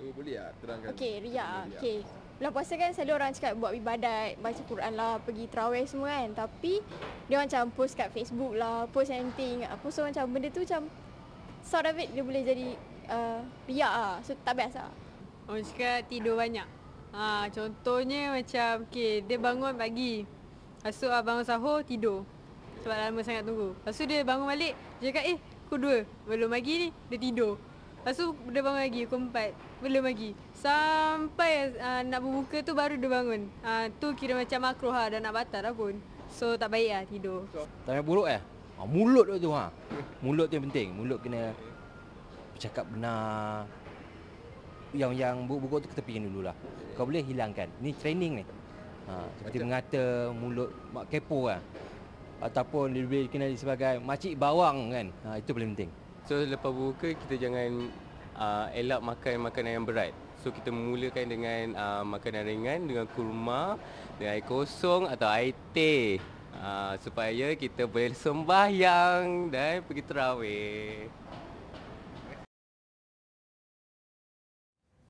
Oh, boleh tak ah, terangkan? Okey, Ria. Okey. Bulan puasa kan selalu orang cakap buat ibadat, baca Quran lah, pergi terawih semua kan. Tapi dia orang macam post kat Facebook lah, post anything. aku so macam benda tu macam sort of it dia boleh jadi uh, riak lah. So tak best lah. Orang cakap tidur banyak. Ha, contohnya macam okay, dia bangun pagi. Lepas tu ah, bangun sahur, tidur. Sebab lama sangat tunggu. Lepas tu dia bangun balik, dia cakap eh aku dua. Belum pagi ni, dia tidur. Lepas tu dia bangun lagi Pukul 4 Belum lagi Sampai uh, nak berbuka tu Baru dia bangun uh, Tu kira macam makro ha, lah, Dah nak batal dah pun So tak baik lah tidur Tak payah buruk eh ha, Mulut tu ha Mulut tu yang penting Mulut kena Bercakap benar Yang yang buruk-buruk tu Ketepikan dulu lah Kau boleh hilangkan Ni training ni ha, Seperti macam. mengata Mulut Mak kepo lah ha. Ataupun lebih kenali sebagai Makcik bawang kan ha, Itu paling penting So lepas buka kita jangan uh, elak makan makanan yang berat. So kita mulakan dengan uh, makanan ringan dengan kurma, dengan air kosong atau air teh. Uh, supaya kita boleh sembahyang dan pergi terawih.